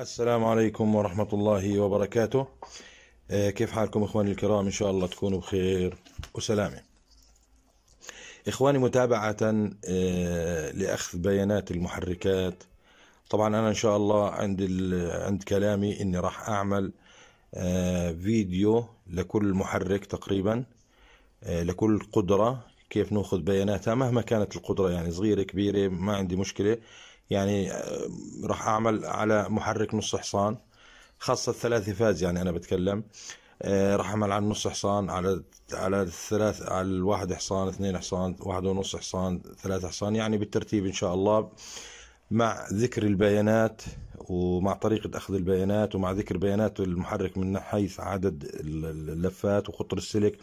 السلام عليكم ورحمة الله وبركاته آه، كيف حالكم إخواني الكرام إن شاء الله تكونوا بخير وسلامة إخواني متابعة آه، لأخذ بيانات المحركات طبعا أنا إن شاء الله عند, عند كلامي إني راح أعمل آه، فيديو لكل محرك تقريبا لكل قدرة كيف ناخذ بياناتها مهما كانت القدرة يعني صغيرة كبيرة ما عندي مشكلة يعني آه، راح اعمل على محرك نص حصان خاصة الثلاثي فاز يعني انا بتكلم آه، راح اعمل على نص حصان على على الثلاث على الواحد حصان اثنين حصان واحد ونص حصان ثلاث حصان يعني بالترتيب ان شاء الله مع ذكر البيانات ومع طريقة أخذ البيانات ومع ذكر بيانات المحرك من حيث عدد اللفات وقطر السلك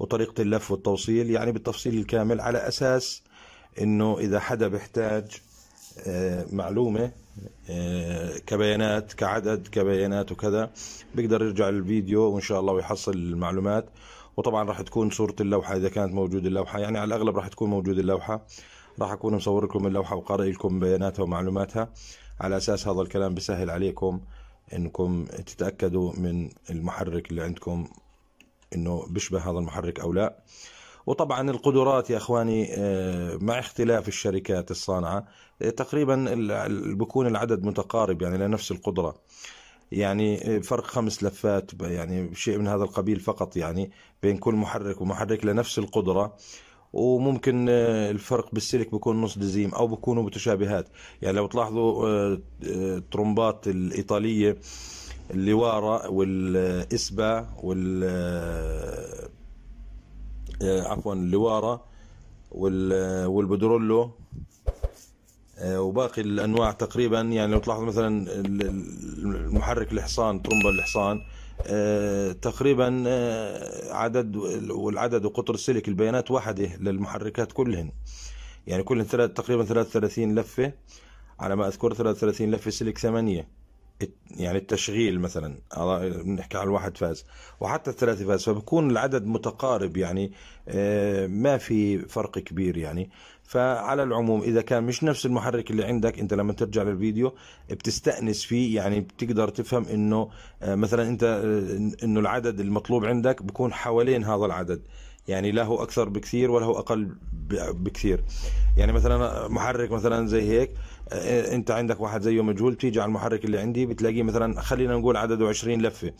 وطريقة اللف والتوصيل يعني بالتفصيل الكامل على أساس أنه إذا حدا بيحتاج معلومه آه، كبيانات كعدد كبيانات وكذا بيقدر يرجع للفيديو وان شاء الله ويحصل المعلومات وطبعا راح تكون صوره اللوحه اذا كانت موجوده اللوحه يعني على الاغلب راح تكون موجوده اللوحه راح اكون مصور لكم اللوحه وقارئ لكم بياناتها ومعلوماتها على اساس هذا الكلام بسهل عليكم انكم تتاكدوا من المحرك اللي عندكم انه بيشبه هذا المحرك او لا وطبعا القدرات يا اخواني آه، مع اختلاف الشركات الصانعه تقريبا بكون العدد متقارب يعني لنفس القدرة يعني فرق خمس لفات يعني شيء من هذا القبيل فقط يعني بين كل محرك ومحرك لنفس القدرة وممكن آه، الفرق بالسلك بيكون نص دزيم او بيكونوا متشابهات يعني لو تلاحظوا الطرمبات آه، آه، الايطاليه اللي ورا والاسبا وال عفوا اللي ورا والبدرولو آه، وباقي الانواع تقريبا يعني لو تلاحظ مثلا المحرك الحصان ترومبا الحصان آه، تقريبا آه، عدد والعدد وقطر السلك البيانات واحده للمحركات كلهن يعني كلهن تقريبا 33 لفه على ما اذكر 33 لفه سلك ثمانيه يعني التشغيل مثلا بنحكي على الواحد فاز وحتى الثلاثه فاز فبكون العدد متقارب يعني آه، ما في فرق كبير يعني فعلى العموم اذا كان مش نفس المحرك اللي عندك انت لما ترجع للفيديو بتستانس فيه يعني بتقدر تفهم انه آه، مثلا انت آه، انه العدد المطلوب عندك بكون حوالين هذا العدد يعني لا هو اكثر بكثير ولا هو اقل بكثير يعني مثلا محرك مثلا زي هيك إيه، انت عندك واحد زيه مجهول تيجي على المحرك اللي عندي بتلاقيه مثلا خلينا نقول عدده 20 لفه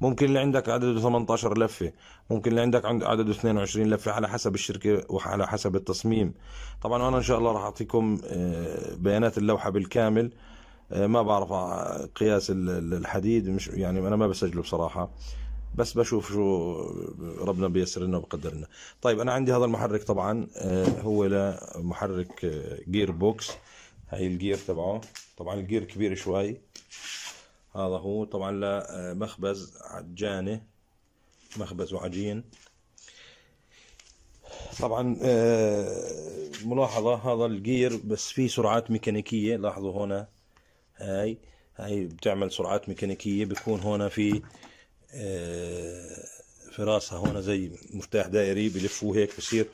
ممكن اللي عندك عدده 18 لفه ممكن اللي عندك عدده 22 لفه على حسب الشركه وعلى حسب التصميم طبعا انا ان شاء الله راح اعطيكم إيه، بيانات اللوحه بالكامل إيه، ما بعرف آه، قياس الحديد مش يعني انا ما بسجله بصراحه بس بشوف شو ربنا بيسر لنا وبقدر لنا طيب انا عندي هذا المحرك طبعا هو لمحرك جير بوكس هاي الجير تبعه طبعا الجير كبير شوي هذا هو طبعا لمخبز آه، عجانة مخبز وعجين طبعا آه، ملاحظة هذا الجير بس فيه سرعات ميكانيكية لاحظوا هنا هاي هاي بتعمل سرعات ميكانيكية بيكون هنا في آه، في راسها هنا زي مفتاح دائري بلفوه هيك بصير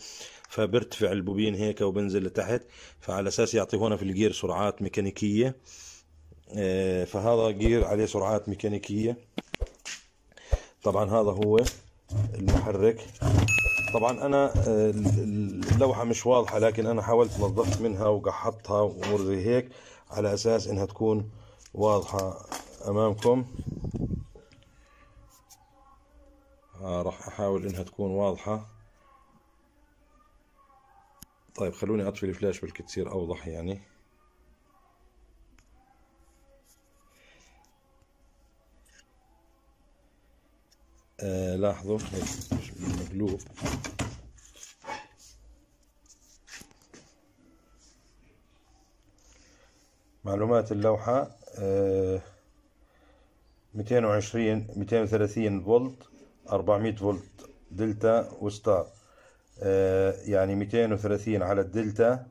فبرتفع البوبين هيك وبنزل لتحت فعلى اساس يعطي هون في الجير سرعات ميكانيكيه آه، فهذا جير عليه سرعات ميكانيكيه طبعا هذا هو المحرك طبعا انا آه، اللوحه مش واضحه لكن انا حاولت نظفت منها وقحطتها وامور زي هيك على اساس انها تكون واضحه امامكم آه راح احاول انها تكون واضحه طيب خلوني اطفي الفلاش بلكي تصير اوضح يعني آه لاحظوا مقلوب معلومات اللوحة آه، ميتين وعشرين ميتين وثلاثين فولت أربعمية فولت دلتا وستار آه، يعني 230 على الدلتا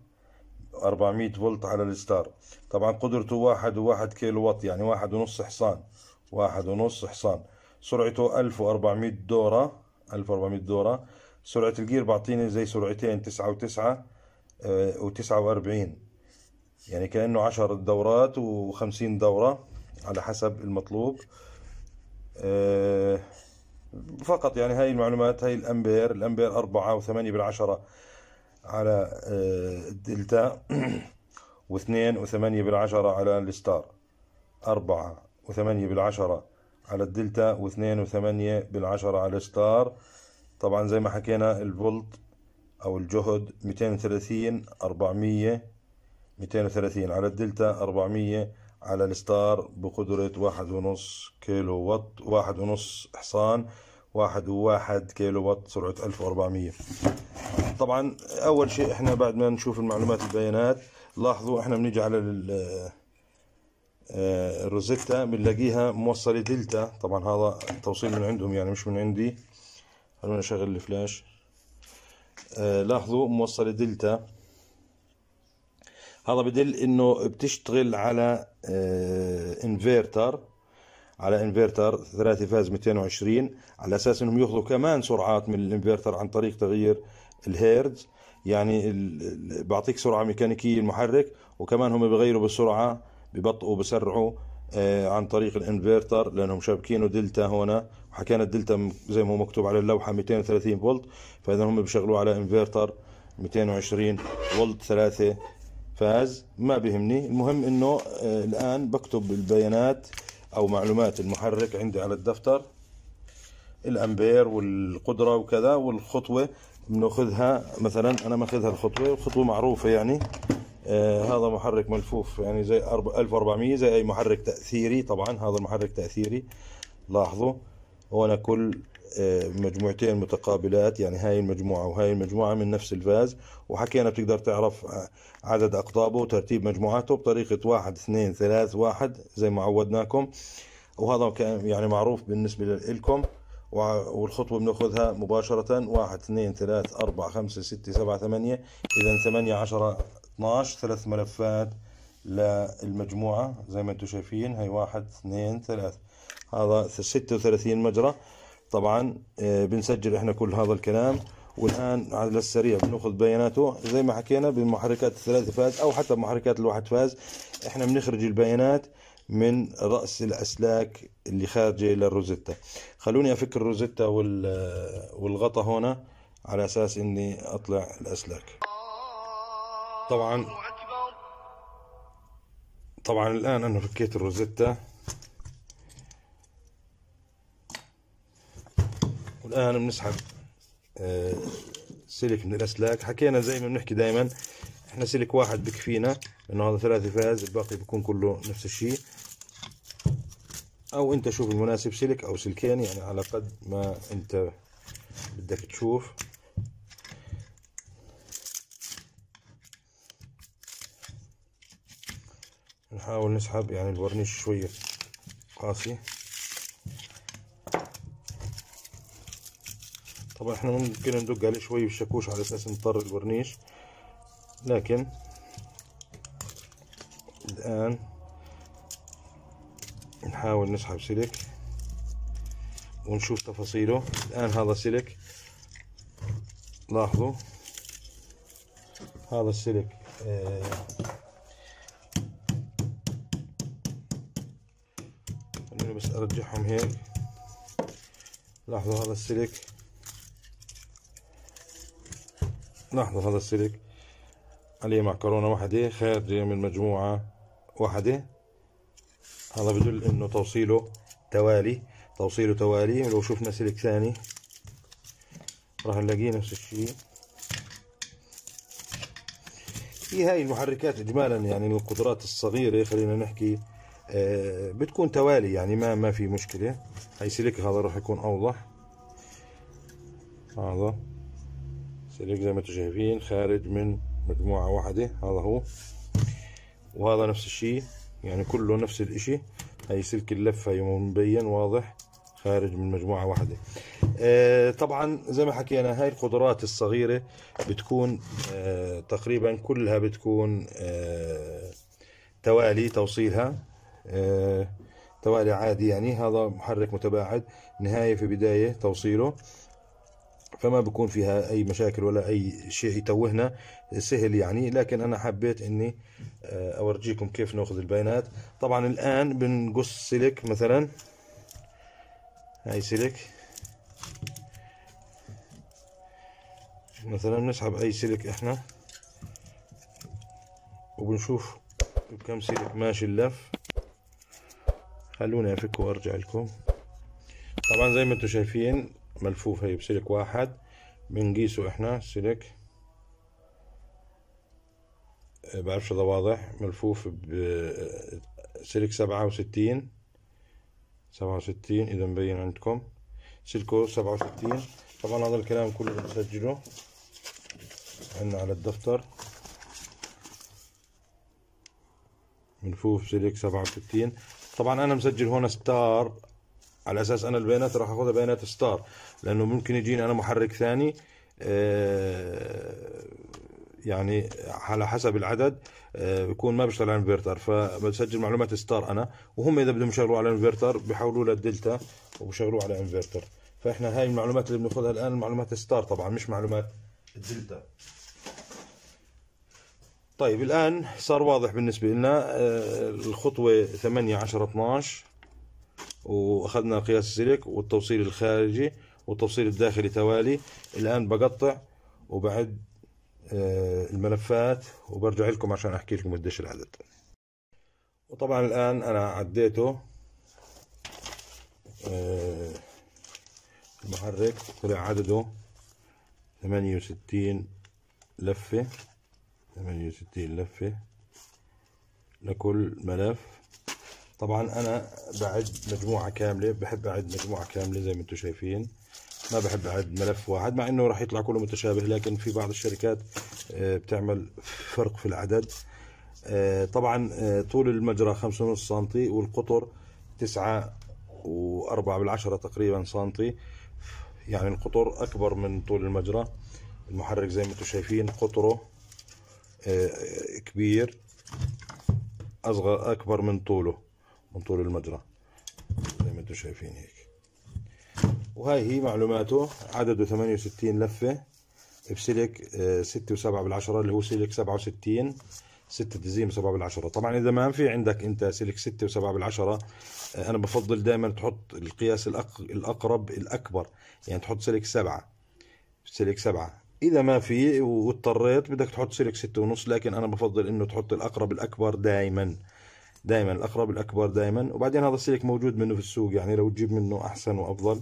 400 فولت على الستار طبعا قدرته واحد وواحد كيلو وات يعني واحد ونص حصان واحد ونص حصان سرعته 1400 دورة 1400 دورة سرعة الجير بعطيني زي سرعتين تسعة وتسعة آه، وتسعة وأربعين يعني كأنه عشر دورات وخمسين دورة على حسب المطلوب آه، فقط يعني هاي المعلومات هاي الامبير الامبير أربعة وثمانية بالعشرة على الدلتا آه، واثنين وثمانية بالعشرة على الستار أربعة وثمانية بالعشرة على الدلتا واثنين وثمانية بالعشرة على الستار طبعا زي ما حكينا الفولت أو الجهد ميتين وثلاثين أربعمية ميتين وثلاثين على الدلتا أربعمية على الستار بقدرة واحد ونص كيلو وات واحد ونص حصان واحد وواحد كيلو وات سرعة ألف وأربعمية طبعا أول شيء إحنا بعد ما نشوف المعلومات البيانات لاحظوا إحنا بنيجي على آه، الروزيتا بنلاقيها موصلة دلتا طبعا هذا توصيل من عندهم يعني مش من عندي خلونا نشغل الفلاش آه، لاحظوا موصلة دلتا هذا بدل انه بتشتغل على انفرتر آه، على انفرتر ثلاثي فاز 220 على اساس انهم ياخذوا كمان سرعات من الانفرتر عن طريق تغيير الهيرز يعني بيعطيك سرعه ميكانيكيه المحرك وكمان هم بغيروا بالسرعه ببطئوا بسرعوا آه، عن طريق الانفرتر لانهم شابكينه دلتا هنا وحكينا الدلتا زي ما هو مكتوب على اللوحه 230 فولت فاذا هم بيشغلوه على انفرتر 220 فولت ثلاثة فاز ما بهمني المهم انه آه، الان بكتب البيانات او معلومات المحرك عندي على الدفتر الامبير والقدره وكذا والخطوه بناخذها مثلا انا ماخذها الخطوه الخطوة معروفه يعني آه هذا محرك ملفوف يعني زي 1400 زي اي محرك تاثيري طبعا هذا المحرك تاثيري لاحظوا هون كل مجموعتين متقابلات يعني هاي المجموعة وهاي المجموعة من نفس الفاز وحكينا بتقدر تعرف آه، عدد أقطابه وترتيب مجموعاته بطريقة واحد اثنين ثلاث واحد زي ما عودناكم وهذا كان يعني معروف بالنسبة لكم والخطوة بناخذها مباشرة واحد اثنين ثلاث أربعة خمسة ستة سبعة ثمانية إذا ثمانية عشرة 12 ثلاث ملفات للمجموعة زي ما انتم شايفين هي واحد اثنين ثلاث هذا ستة وثلاثين مجرى طبعا آه، بنسجل احنا كل هذا الكلام والان على السريع بناخذ بياناته زي ما حكينا بالمحركات الثلاث فاز او حتى بمحركات الواحد فاز احنا بنخرج البيانات من راس الاسلاك اللي خارجه للروزيتا خلوني افك الروزيتا والغطا هنا على اساس اني اطلع الاسلاك طبعا طبعا الان انا فكيت الروزيتا والآن بنسحب آه، سلك من الأسلاك حكينا زي ما بنحكي دايما احنا سلك واحد بكفينا لأنه هذا ثلاثة فاز الباقي بيكون كله نفس الشيء أو أنت شوف المناسب سلك أو سلكين يعني على قد ما أنت بدك تشوف نحاول نسحب يعني الورنيش شوية قاسي طبعا احنا ممكن ندق عليه شوي بالشاكوش على اساس نطر الورنيش لكن الان نحاول نسحب سلك ونشوف تفاصيله الان هذا سلك لاحظوا هذا السلك آه بس ارجعهم هيك لاحظوا هذا السلك نحضر هذا السلك عليه معكرونة واحدة خارجة من مجموعة واحدة هذا بدل انه توصيله توالي توصيله توالي لو شفنا سلك ثاني راح نلاقيه نفس الشيء في هاي المحركات اجمالا يعني القدرات الصغيره خلينا نحكي آه بتكون توالي يعني ما ما في مشكله هاي سلك هذا راح يكون اوضح هذا سلك زي ما انتم شايفين خارج من مجموعة واحدة هذا هو وهذا نفس الشيء يعني كله نفس الاشي هي سلك اللفة مبين واضح خارج من مجموعة واحدة آه طبعا زي ما حكينا هاي القدرات الصغيرة بتكون آه تقريبا كلها بتكون آه توالي توصيلها آه، توالي عادي يعني هذا محرك متباعد نهاية في بداية توصيله فما بكون فيها اي مشاكل ولا اي شيء يتوهنا سهل يعني لكن انا حبيت اني آه، اورجيكم كيف ناخذ البيانات طبعا الان بنقص سلك مثلا هاي سلك مثلا بنسحب اي سلك احنا وبنشوف بكم سلك ماشي اللف خلوني افك وارجع لكم طبعا زي ما انتم شايفين ملفوف هي بسلك واحد بنقيسه احنا سلك آه، بعرفش اذا واضح ملفوف بسلك آه، سبعة وستين سبعة وستين اذا مبين عندكم سلكه سبعة وستين طبعا هذا الكلام كله بنسجله عنا على الدفتر ملفوف سلك سبعة وستين طبعا انا مسجل هون ستار على اساس انا البيانات راح اخذها بيانات ستار لانه ممكن يجيني انا محرك ثاني آه، يعني على حسب العدد آه، بيكون ما بيشتغل على الانفرتر فبسجل معلومات ستار انا وهم اذا بدهم يشغلوا على الانفرتر بيحولوا للدلتا وبشغلوه على انفرتر فاحنا هاي المعلومات اللي بناخذها الان معلومات ستار طبعا مش معلومات الدلتا طيب الان صار واضح بالنسبه لنا آه، الخطوه 8 10 12 واخذنا قياس السلك والتوصيل الخارجي والتوصيل الداخلي توالي الان بقطع وبعد آه، الملفات وبرجع لكم عشان احكي لكم قديش العدد وطبعا الان انا عديته آه، المحرك طلع عدده 68 لفة 68 لفة لكل ملف طبعا انا بعد مجموعه كامله بحب اعد مجموعه كامله زي ما انتم شايفين ما بحب اعد ملف واحد مع انه راح يطلع كله متشابه لكن في بعض الشركات آه، بتعمل فرق في العدد آه، طبعا آه، طول المجرى 5.5 سم والقطر 9 و4 بالعشرة تقريبا سنتي يعني القطر اكبر من طول المجرى المحرك زي ما انتم شايفين قطره كبير اصغر اكبر من طوله من طول المجرى زي ما انتم شايفين هيك وهاي هي معلوماته عدده 68 لفة بسلك 6 و7 بالعشرة اللي هو سلك 67 6 دزيم 7 بالعشرة طبعا اذا ما في عندك انت سلك 6 و7 بالعشرة آه، انا بفضل دائما تحط القياس الاقرب الاكبر يعني تحط سلك 7 سلك 7 اذا ما في واضطريت بدك تحط سلك 6 ونص لكن انا بفضل انه تحط الاقرب الاكبر دائما دائما الاقرب الاكبر دائما وبعدين هذا السلك موجود منه في السوق يعني لو تجيب منه احسن وافضل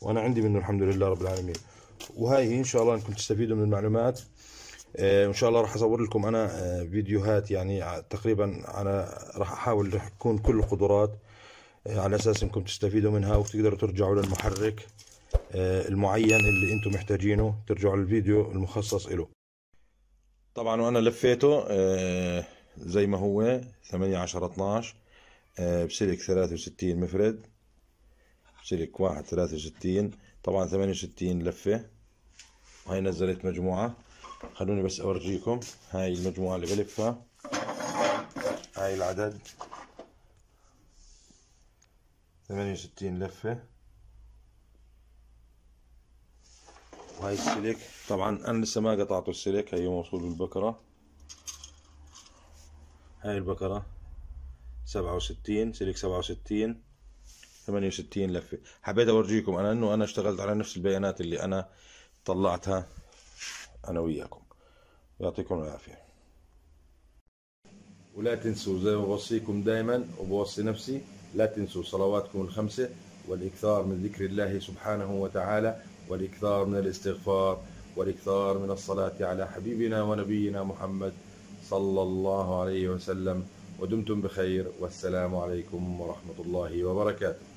وانا عندي منه الحمد لله رب العالمين وهاي هي ان شاء الله انكم تستفيدوا من المعلومات آه، ان شاء الله راح اصور لكم انا آه، فيديوهات يعني تقريبا على راح احاول راح تكون كل القدرات آه، على اساس انكم تستفيدوا منها وتقدروا ترجعوا للمحرك المعين اللي انتم محتاجينه ترجعوا للفيديو المخصص له طبعا وانا لفيته زي ما هو 8 10 12 بسلك 63 مفرد بسلك واحد 63 طبعا 68 لفة وهي نزلت مجموعة خلوني بس أورجيكم هاي المجموعة اللي بلفها هاي العدد 68 لفة وهي السلك طبعا أنا لسه ما قطعته السلك هي موصول بالبكرة هاي البقرة سبعة وستين سلك سبعة وستين ثمانية وستين لفة حبيت أورجيكم أنا أنه أنا اشتغلت على نفس البيانات اللي أنا طلعتها أنا وياكم يعطيكم العافية ولا تنسوا زي ما بوصيكم دائما وبوصي نفسي لا تنسوا صلواتكم الخمسة والإكثار من ذكر الله سبحانه وتعالى والإكثار من الاستغفار والإكثار من الصلاة على حبيبنا ونبينا محمد صلى الله عليه وسلم ودمتم بخير والسلام عليكم ورحمة الله وبركاته